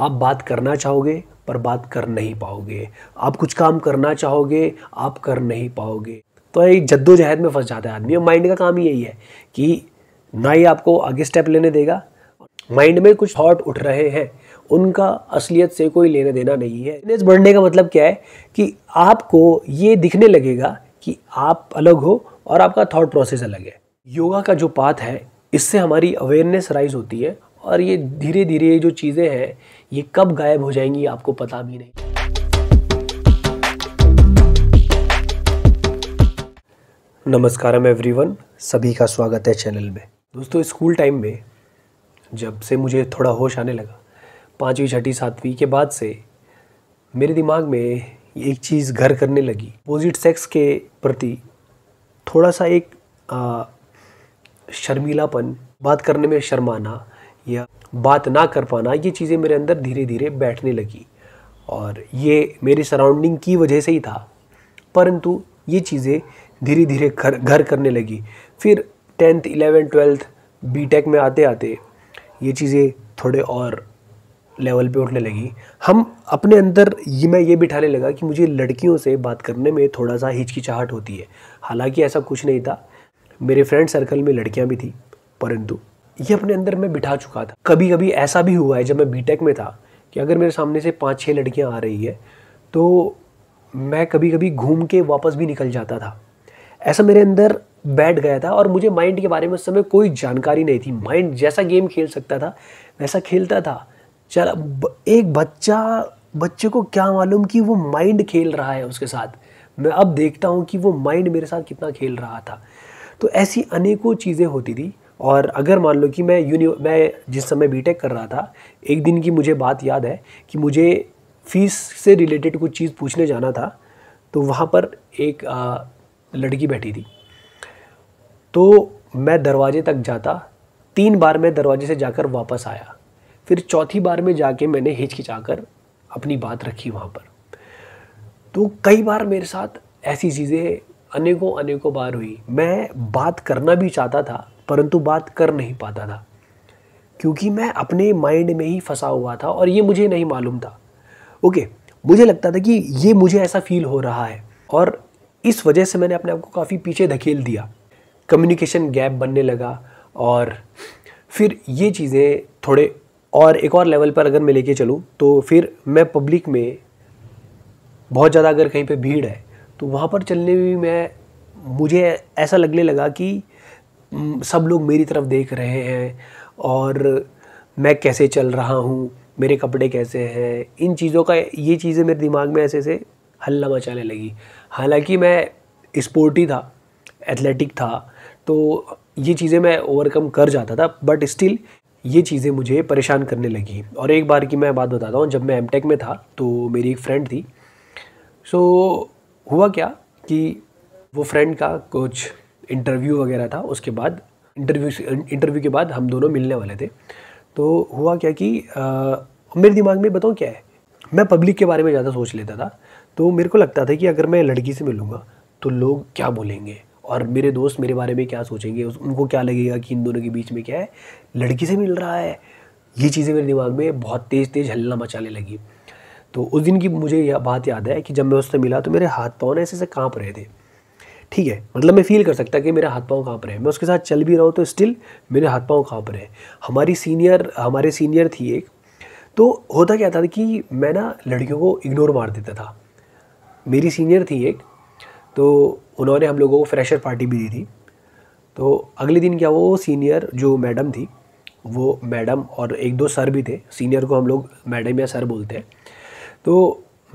आप बात करना चाहोगे पर बात कर नहीं पाओगे आप कुछ काम करना चाहोगे आप कर नहीं पाओगे तो ये जद्दोजहद में फंस जाता है आदमी और माइंड का काम ही यही है कि ना ही आपको आगे स्टेप लेने देगा माइंड में कुछ थॉट उठ रहे हैं उनका असलियत से कोई लेने देना नहीं है इस बढ़ने का मतलब क्या है कि आपको ये दिखने लगेगा कि आप अलग हो और आपका थॉट प्रोसेस अलग है योगा का जो पाथ है इससे हमारी अवेयरनेस राइज होती है और ये धीरे धीरे जो चीज़ें हैं ये कब गायब हो जाएंगी आपको पता भी नहीं नमस्कार मैं एवरीवन सभी का स्वागत है चैनल में दोस्तों स्कूल टाइम में जब से मुझे थोड़ा होश आने लगा पाँचवीं छठी सातवीं के बाद से मेरे दिमाग में एक चीज़ घर करने लगी अपोजिट सेक्स के प्रति थोड़ा सा एक आ, शर्मीलापन बात करने में शर्माना या बात ना कर पाना ये चीज़ें मेरे अंदर धीरे धीरे बैठने लगी और ये मेरी सराउंडिंग की वजह से ही था परंतु ये चीज़ें धीरे धीरे घर घर करने लगी फिर टेंथ इलेवेंथ ट्वेल्थ टेक में आते आते ये चीज़ें थोड़े और लेवल पे उठने लगी हम अपने अंदर ये मैं ये बिठाने लगा कि मुझे लड़कियों से बात करने में थोड़ा सा हिचकिचाहट होती है हालांकि ऐसा कुछ नहीं था मेरे फ्रेंड सर्कल में लड़कियां भी थी परंतु ये अपने अंदर मैं बिठा चुका था कभी कभी ऐसा भी हुआ है जब मैं बीटेक में था कि अगर मेरे सामने से पाँच छः लड़कियाँ आ रही है तो मैं कभी कभी घूम के वापस भी निकल जाता था ऐसा मेरे अंदर बैठ गया था और मुझे माइंड के बारे में उस समय कोई जानकारी नहीं थी माइंड जैसा गेम खेल सकता था वैसा खेलता था चल एक बच्चा बच्चे को क्या मालूम कि वो माइंड खेल रहा है उसके साथ मैं अब देखता हूँ कि वो माइंड मेरे साथ कितना खेल रहा था तो ऐसी अनेकों चीज़ें होती थी और अगर मान लो कि मैं यूनि मैं जिस समय बीटेक कर रहा था एक दिन की मुझे बात याद है कि मुझे फीस से रिलेटेड कुछ चीज़ पूछने जाना था तो वहाँ पर एक आ, लड़की बैठी थी तो मैं दरवाजे तक जाता तीन बार मैं दरवाजे से जाकर वापस आया फिर चौथी बार में जाके मैंने हिचकिचाकर अपनी बात रखी वहाँ पर तो कई बार मेरे साथ ऐसी चीज़ें अनेकों अनेकों बार हुई मैं बात करना भी चाहता था परंतु बात कर नहीं पाता था क्योंकि मैं अपने माइंड में ही फंसा हुआ था और ये मुझे नहीं मालूम था ओके मुझे लगता था कि ये मुझे ऐसा फील हो रहा है और इस वजह से मैंने अपने आप को काफ़ी पीछे धकेल दिया कम्युनिकेशन गैप बनने लगा और फिर ये चीज़ें थोड़े और एक और लेवल पर अगर मैं लेके चलूँ तो फिर मैं पब्लिक में बहुत ज़्यादा अगर कहीं पे भीड़ है तो वहाँ पर चलने में मैं मुझे ऐसा लगने लगा कि सब लोग मेरी तरफ देख रहे हैं और मैं कैसे चल रहा हूँ मेरे कपड़े कैसे हैं इन चीज़ों का ये चीज़ें मेरे दिमाग में ऐसे ऐसे हल्ला मचाने लगी हालांकि मैं स्पोर्टी था एथलेटिक था तो ये चीज़ें मैं ओवरकम कर जाता था बट स्टिल ये चीज़ें मुझे परेशान करने लगी और एक बार की मैं बात बताता हूँ जब मैं एम में था तो मेरी एक फ्रेंड थी सो so, हुआ क्या कि वो फ्रेंड का कुछ इंटरव्यू वगैरह था उसके बाद इंटरव्यू इंटरव्यू के बाद हम दोनों मिलने वाले थे तो हुआ क्या कि आ, मेरे दिमाग में बताऊँ क्या है मैं पब्लिक के बारे में ज़्यादा सोच लेता था तो मेरे को लगता था कि अगर मैं लड़की से मिलूँगा तो लोग क्या बोलेंगे और मेरे दोस्त मेरे बारे में क्या सोचेंगे उनको क्या लगेगा कि इन दोनों के बीच में क्या है लड़की से मिल रहा है ये चीज़ें मेरे दिमाग में बहुत तेज़ तेज़ हल्ला मचाने लगी तो उस दिन की मुझे यह बात याद है कि जब मैं उससे मिला तो मेरे हाथ पाँव ऐसे से काँप रहे थे ठीक है मतलब मैं फील कर सकता कि मेरा हाथ पाँव कहाँ पर है मैं उसके साथ चल भी रहा हूँ तो स्टिल मेरे हाथ पाँव कहाँ पर है हमारी सीनियर हमारे सीनियर थी एक तो होता क्या था कि मैं ना लड़कियों को इग्नोर मार देता था मेरी सीनियर थी एक तो उन्होंने हम लोगों को फ्रेशर पार्टी भी दी थी तो अगले दिन क्या वो सीनियर जो मैडम थी वो मैडम और एक दो सर भी थे सीनियर को हम लोग मैडम या सर बोलते हैं तो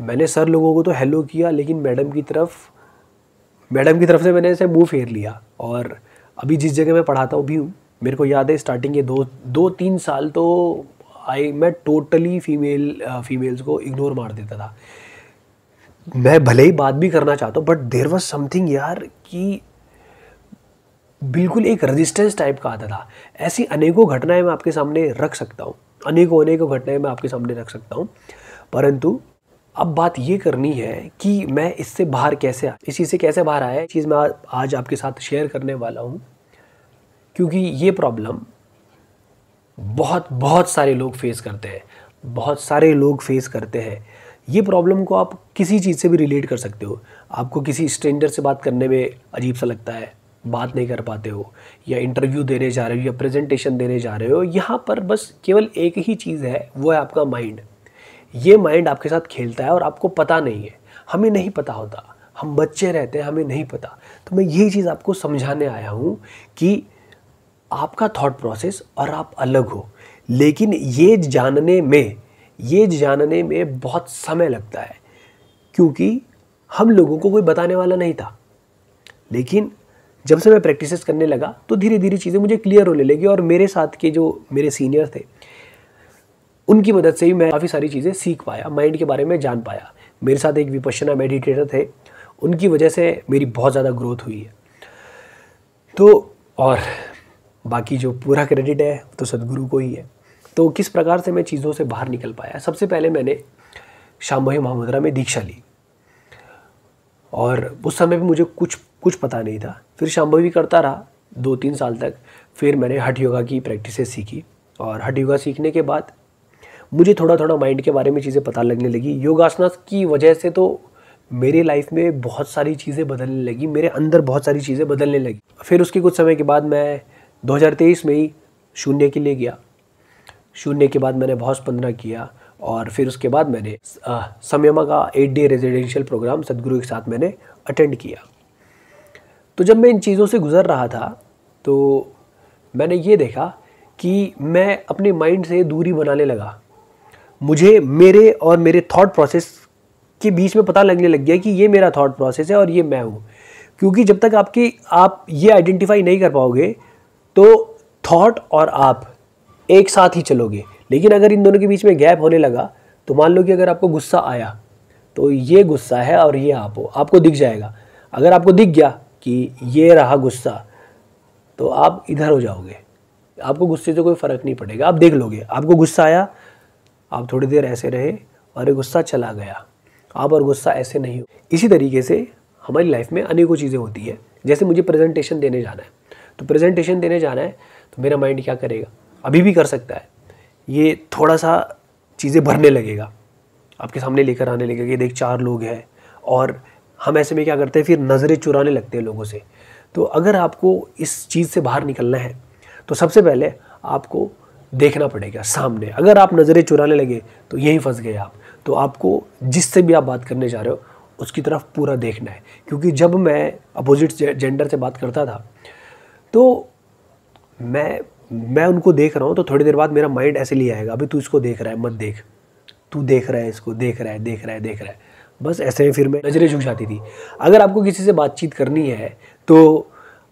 मैंने सर लोगों को तो हेलो किया लेकिन मैडम की तरफ मैडम की तरफ से मैंने इसे मुँह फेर लिया और अभी जिस जगह मैं पढ़ाता हूँ भी हूँ मेरे को याद है स्टार्टिंग के दो दो तीन साल तो आई मैं टोटली फीमेल फीमेल्स को इग्नोर मार देता था मैं भले ही बात भी करना चाहता हूँ बट देर वॉज समथिंग यार कि बिल्कुल एक रेजिस्टेंस टाइप का आता था ऐसी अनेकों घटनाएं मैं आपके सामने रख सकता हूँ अनेकों अनेकों घटनाएं मैं आपके सामने रख सकता हूँ परंतु अब बात ये करनी है कि मैं इससे बाहर कैसे आया इस चीज़ से कैसे बाहर आया चीज़ मैं आज आपके साथ शेयर करने वाला हूँ क्योंकि ये प्रॉब्लम बहुत बहुत सारे लोग फेस करते हैं बहुत सारे लोग फेस करते हैं ये प्रॉब्लम को आप किसी चीज़ से भी रिलेट कर सकते हो आपको किसी स्ट्रेंजर से बात करने में अजीब सा लगता है बात नहीं कर पाते हो या इंटरव्यू देने जा रहे हो या प्रेजेंटेशन देने जा रहे हो यहाँ पर बस केवल एक ही चीज़ है वो है आपका माइंड ये माइंड आपके साथ खेलता है और आपको पता नहीं है हमें नहीं पता होता हम बच्चे रहते हैं हमें नहीं पता तो मैं यही चीज़ आपको समझाने आया हूँ कि आपका थॉट प्रोसेस और आप अलग हो लेकिन ये जानने में ये जानने में बहुत समय लगता है क्योंकि हम लोगों को कोई बताने वाला नहीं था लेकिन जब से मैं प्रैक्टिस करने लगा तो धीरे धीरे चीज़ें मुझे क्लियर होने लगी और मेरे साथ के जो मेरे सीनियर थे उनकी मदद से ही मैं काफ़ी सारी चीज़ें सीख पाया माइंड के बारे में जान पाया मेरे साथ एक विपशना मेडिटेटर थे उनकी वजह से मेरी बहुत ज़्यादा ग्रोथ हुई है तो और बाकी जो पूरा क्रेडिट है तो सदगुरु को ही है तो किस प्रकार से मैं चीज़ों से बाहर निकल पाया सबसे पहले मैंने शाम्भवी महामुद्रा में दीक्षा ली और उस समय भी मुझे कुछ कुछ पता नहीं था फिर शाम्भवी करता रहा दो तीन साल तक फिर मैंने हठ योगा की प्रैक्टिसेस सीखी और हठ योगा सीखने के बाद मुझे थोड़ा थोड़ा माइंड के बारे में चीज़ें पता लगने लगी योगासना की वजह से तो मेरी लाइफ में बहुत सारी चीज़ें बदलने लगी मेरे अंदर बहुत सारी चीज़ें बदलने लगी फिर उसके कुछ समय के बाद मैं 2023 में ही शून्य के लिए गया शून्य के बाद मैंने बहुत स्पंदना किया और फिर उसके बाद मैंने समयमा का एट डे रेजिडेंशियल प्रोग्राम सदगुरु के साथ मैंने अटेंड किया तो जब मैं इन चीज़ों से गुज़र रहा था तो मैंने ये देखा कि मैं अपने माइंड से दूरी बनाने लगा मुझे मेरे और मेरे थॉट प्रोसेस के बीच में पता लगने लग गया कि ये मेरा थॉट प्रोसेस है और ये मैं हूँ क्योंकि जब तक आपकी आप ये आइडेंटिफाई नहीं कर पाओगे तो थॉट और आप एक साथ ही चलोगे लेकिन अगर इन दोनों के बीच में गैप होने लगा तो मान लो कि अगर आपको गुस्सा आया तो ये गुस्सा है और ये आप हो आपको दिख जाएगा अगर आपको दिख गया कि ये रहा गुस्सा तो आप इधर हो जाओगे आपको गुस्से से कोई फ़र्क नहीं पड़ेगा आप देख लोगे आपको गुस्सा आया आप थोड़ी देर ऐसे रहे और गुस्सा चला गया आप और गुस्सा ऐसे नहीं हो इसी तरीके से हमारी लाइफ में अनेकों चीज़ें होती है जैसे मुझे प्रेजेंटेशन देने जाना है तो प्रेजेंटेशन देने जाना है तो मेरा माइंड क्या करेगा अभी भी कर सकता है ये थोड़ा सा चीज़ें भरने लगेगा आपके सामने लेकर आने लगेगा कि देख चार लोग हैं और हम ऐसे में क्या करते हैं फिर नज़रें चुराने लगते हैं लोगों से तो अगर आपको इस चीज़ से बाहर निकलना है तो सबसे पहले आपको देखना पड़ेगा सामने अगर आप नज़रें चुराने लगे तो यहीं फंस गए आप तो आपको जिससे भी आप बात करने जा रहे हो उसकी तरफ पूरा देखना है क्योंकि जब मैं अपोजिट जेंडर से बात करता था तो मैं मैं उनको देख रहा हूँ तो थोड़ी देर बाद मेरा माइंड ऐसे लिया आएगा अभी तू इसको देख रहा है मत देख तू देख रहा है इसको देख रहा है देख रहा है देख रहा है बस ऐसे ही फिर मैं नज़रें झुक जाती थी अगर आपको किसी से बातचीत करनी है तो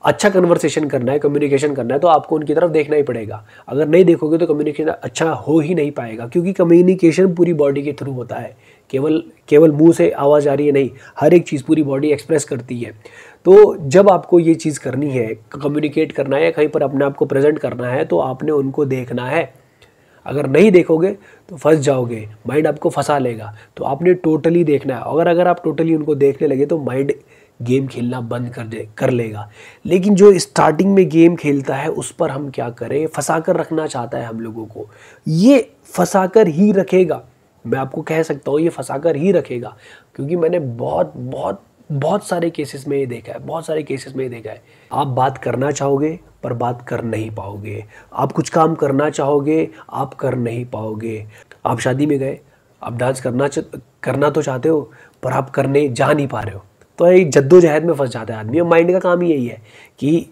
अच्छा कन्वर्सेशन करना है कम्युनिकेशन करना है तो आपको उनकी तरफ देखना ही पड़ेगा अगर नहीं देखोगे तो कम्युनिकेशन अच्छा हो ही नहीं पाएगा क्योंकि कम्युनिकेशन पूरी बॉडी के थ्रू होता है केवल केवल मुंह से आवाज़ आ रही है नहीं हर एक चीज़ पूरी बॉडी एक्सप्रेस करती है तो जब आपको ये चीज़ करनी है कम्युनिकेट करना है कहीं पर अपने आप को प्रेजेंट करना है तो आपने उनको देखना है अगर नहीं देखोगे तो फंस जाओगे माइंड आपको फंसा लेगा तो आपने टोटली देखना है अगर अगर आप टोटली उनको देखने लगे तो माइंड गेम खेलना बंद कर दे कर लेगा लेकिन जो स्टार्टिंग में गेम खेलता है उस पर हम क्या करें फंसा कर रखना चाहता है हम लोगों को ये फंसा कर ही रखेगा मैं आपको कह सकता हूँ ये फंसा कर ही रखेगा क्योंकि मैंने बहुत बहुत बहुत सारे केसेस में ये देखा है बहुत सारे केसेस में ये देखा है आप बात करना चाहोगे पर बात कर नहीं पाओगे आप कुछ काम करना चाहोगे आप कर नहीं पाओगे आप शादी में गए आप डांस करना करना तो चाहते हो पर आप करने जा नहीं पा रहे हो तो ये जद्दोजहद में फंस जाता है आदमी और माइंड का काम यही है कि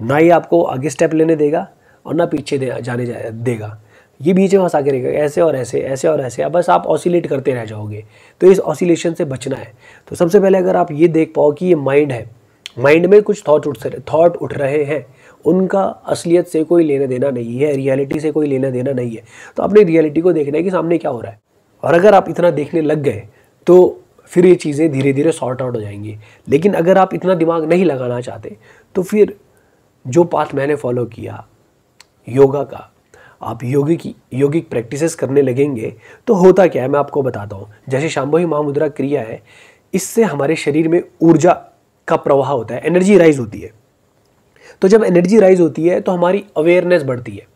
ना ही आपको आगे स्टेप लेने देगा और ना पीछे दे, जाने जा, देगा ये बीच में फंसा के रहेगा ऐसे और ऐसे ऐसे और ऐसे अब बस आप ऑसिलेट करते रह जाओगे तो इस ऑसिलेशन से बचना है तो सबसे पहले अगर आप ये देख पाओ कि ये माइंड है माइंड में कुछ थॉट उठ थॉट उठ रहे हैं उनका असलियत से कोई लेना देना नहीं है रियलिटी से कोई लेना देना नहीं है तो अपनी रियलिटी को देखना है कि सामने क्या हो रहा है और अगर आप इतना देखने लग गए तो फिर ये चीज़ें धीरे धीरे सॉर्ट आउट हो जाएंगी लेकिन अगर आप इतना दिमाग नहीं लगाना चाहते तो फिर जो पाथ मैंने फॉलो किया योगा का आप योगिक योगिक प्रैक्टिसेस करने लगेंगे तो होता क्या है मैं आपको बताता हूँ जैसे शाम्भवी महामुद्रा क्रिया है इससे हमारे शरीर में ऊर्जा का प्रवाह होता है एनर्जी राइज होती है तो जब एनर्जी राइज होती है तो हमारी अवेयरनेस बढ़ती है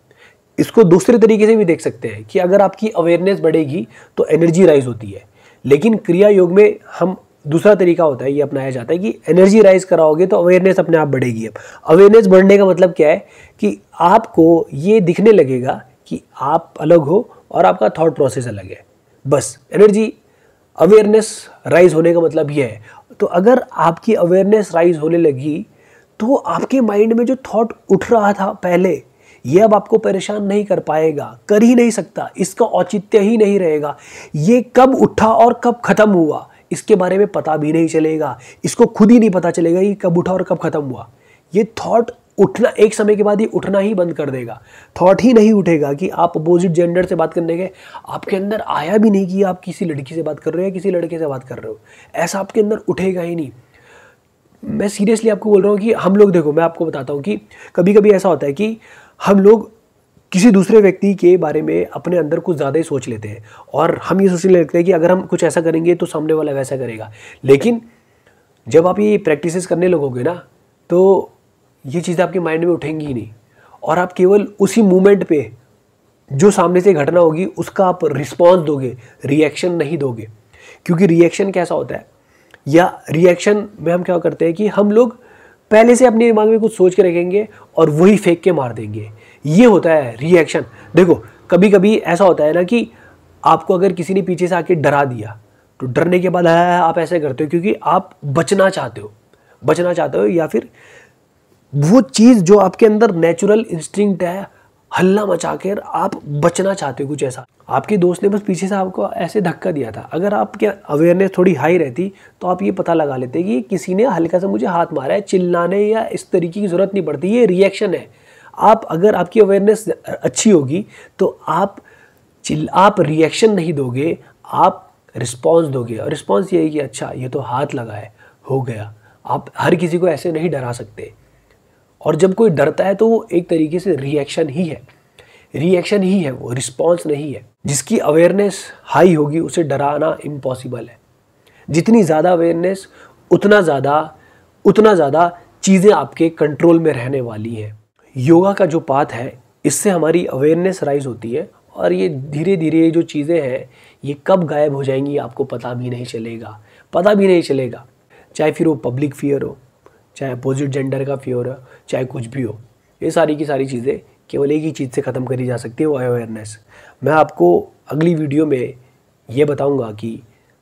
इसको दूसरे तरीके से भी देख सकते हैं कि अगर आपकी अवेयरनेस बढ़ेगी तो एनर्जी राइज होती है लेकिन क्रिया योग में हम दूसरा तरीका होता है ये अपनाया जाता है कि एनर्जी राइज कराओगे तो अवेयरनेस अपने आप बढ़ेगी अब अवेयरनेस बढ़ने का मतलब क्या है कि आपको ये दिखने लगेगा कि आप अलग हो और आपका थॉट प्रोसेस अलग है बस एनर्जी अवेयरनेस राइज होने का मतलब यह है तो अगर आपकी अवेयरनेस राइज होने लगी तो आपके माइंड में जो थॉट उठ रहा था पहले ये अब आपको परेशान नहीं कर पाएगा कर ही नहीं सकता इसका औचित्य ही नहीं रहेगा ये कब उठा और कब ख़त्म हुआ इसके बारे में पता भी नहीं चलेगा इसको खुद ही नहीं पता चलेगा कि कब उठा और कब ख़त्म हुआ ये थॉट उठना एक समय के बाद ये उठना ही बंद कर देगा थॉट ही नहीं उठेगा कि आप अपोजिट जेंडर से बात करने के आपके अंदर आया भी नहीं कि आप किसी लड़की से बात कर रहे हो या किसी लड़के से बात कर रहे हो ऐसा आपके अंदर उठेगा ही नहीं मैं सीरियसली आपको बोल रहा हूँ कि हम लोग देखो मैं आपको बताता हूँ कि कभी कभी ऐसा होता है कि हम लोग किसी दूसरे व्यक्ति के बारे में अपने अंदर कुछ ज़्यादा ही सोच लेते हैं और हम ये सोचने लगते हैं कि अगर हम कुछ ऐसा करेंगे तो सामने वाला वैसा करेगा लेकिन जब आप ये प्रैक्टिस करने लगोगे ना तो ये चीज़ आपके माइंड में उठेंगी ही नहीं और आप केवल उसी मोमेंट पे जो सामने से घटना होगी उसका आप रिस्पॉन्स दोगे रिएक्शन नहीं दोगे क्योंकि रिएक्शन कैसा होता है या रिएक्शन में हम क्या करते हैं कि हम लोग पहले से अपने दिमाग में कुछ सोच के रखेंगे और वही फेंक के मार देंगे ये होता है रिएक्शन देखो कभी कभी ऐसा होता है ना कि आपको अगर किसी ने पीछे से आके डरा दिया तो डरने के बाद आया आप ऐसे करते हो क्योंकि आप बचना चाहते हो बचना चाहते हो या फिर वो चीज़ जो आपके अंदर नेचुरल इंस्टिंक्ट है हल्ला मचा कर आप बचना चाहते हो कुछ ऐसा आपके दोस्त ने बस पीछे से आपको ऐसे धक्का दिया था अगर आपके अवेयरनेस थोड़ी हाई रहती तो आप ये पता लगा लेते कि किसी ने हल्का सा मुझे हाथ मारा है चिल्लाने या इस तरीके की ज़रूरत नहीं पड़ती ये रिएक्शन है आप अगर आपकी अवेयरनेस अच्छी होगी तो आप चिल आप रिएक्शन नहीं दोगे आप रिस्पॉन्स दोगे और रिस्पॉन्स ये है कि अच्छा ये तो हाथ लगा है हो गया आप हर किसी को ऐसे नहीं डरा सकते और जब कोई डरता है तो वो एक तरीके से रिएक्शन ही है रिएक्शन ही है वो रिस्पॉन्स नहीं है जिसकी अवेयरनेस हाई होगी उसे डराना इम्पॉसिबल है जितनी ज़्यादा अवेयरनेस उतना ज़्यादा उतना ज़्यादा चीज़ें आपके कंट्रोल में रहने वाली हैं योगा का जो पाथ है इससे हमारी अवेयरनेस राइज होती है और ये धीरे धीरे जो चीज़ें हैं ये कब गायब हो जाएंगी आपको पता भी नहीं चलेगा पता भी नहीं चलेगा चाहे फिर वो पब्लिक फियर हो चाहे अपोजिट जेंडर का फ्योर हो चाहे कुछ भी हो ये सारी की सारी चीज़ें केवल एक ही चीज़ से ख़त्म करी जा सकती है वो अवेयरनेस मैं आपको अगली वीडियो में ये बताऊंगा कि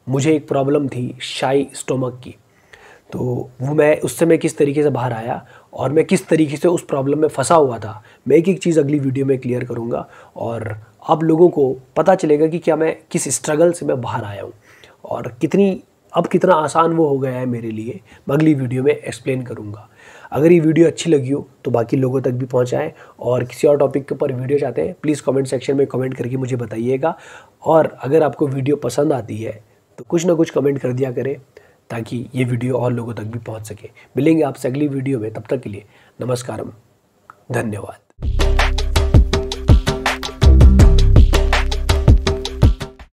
मुझे एक प्रॉब्लम थी शाई स्टोमक की तो वो मैं उससे मैं किस तरीके से बाहर आया और मैं किस तरीके से उस प्रॉब्लम में फंसा हुआ था मैं एक एक चीज़ अगली वीडियो में क्लियर करूँगा और आप लोगों को पता चलेगा कि क्या मैं किस स्ट्रगल से मैं बाहर आया हूँ और कितनी अब कितना आसान वो हो गया है मेरे लिए मैं अगली वीडियो में एक्सप्लेन करूँगा अगर ये वीडियो अच्छी लगी हो तो बाकी लोगों तक भी पहुँचाएँ और किसी और टॉपिक के ऊपर वीडियो चाहते हैं प्लीज़ कमेंट सेक्शन में कमेंट करके मुझे बताइएगा और अगर आपको वीडियो पसंद आती है तो कुछ ना कुछ कमेंट कर दिया करें ताकि ये वीडियो और लोगों तक भी पहुँच सके मिलेंगे आपसे अगली वीडियो में तब तक के लिए नमस्कारम धन्यवाद